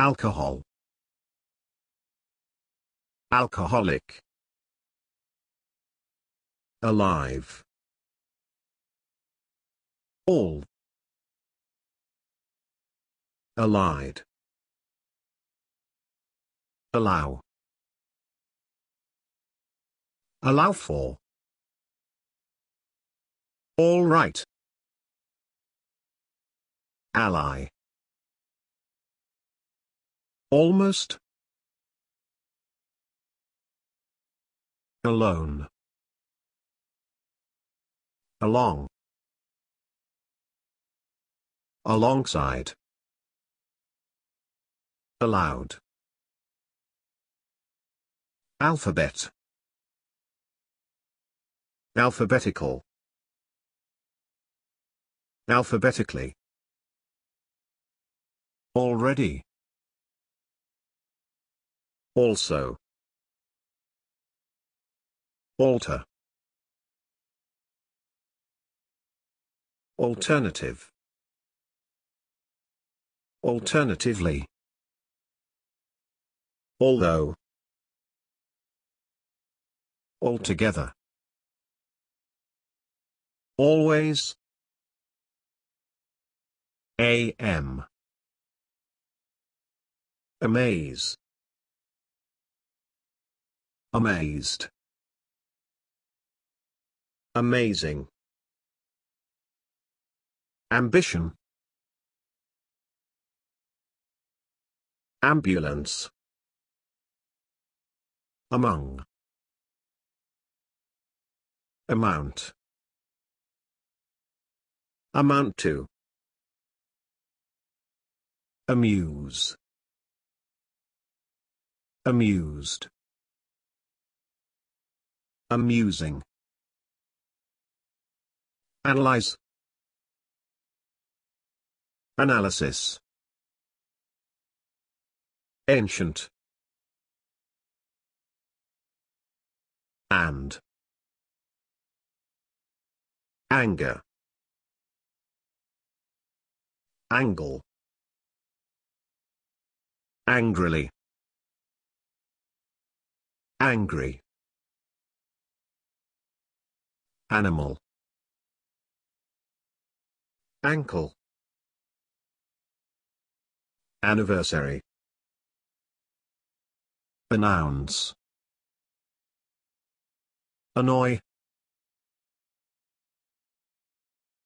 Alcohol. Alcoholic. Alive. All. Allied. Allow. Allow for. All right. Ally. Almost. Alone. Along. Alongside. Allowed. Alphabet. Alphabetical. Alphabetically. Already. Also. Alter. Alternative. Alternatively. Although. Altogether. Always. AM. Amaze. Amazed. Amazing. Ambition. Ambulance. Among. Amount. Amount to. Amuse. Amused. Amusing. Analyze. Analysis. Ancient. And. Anger. Angle. Angrily. Angry. Animal. Ankle. Anniversary. Announce. Annoy.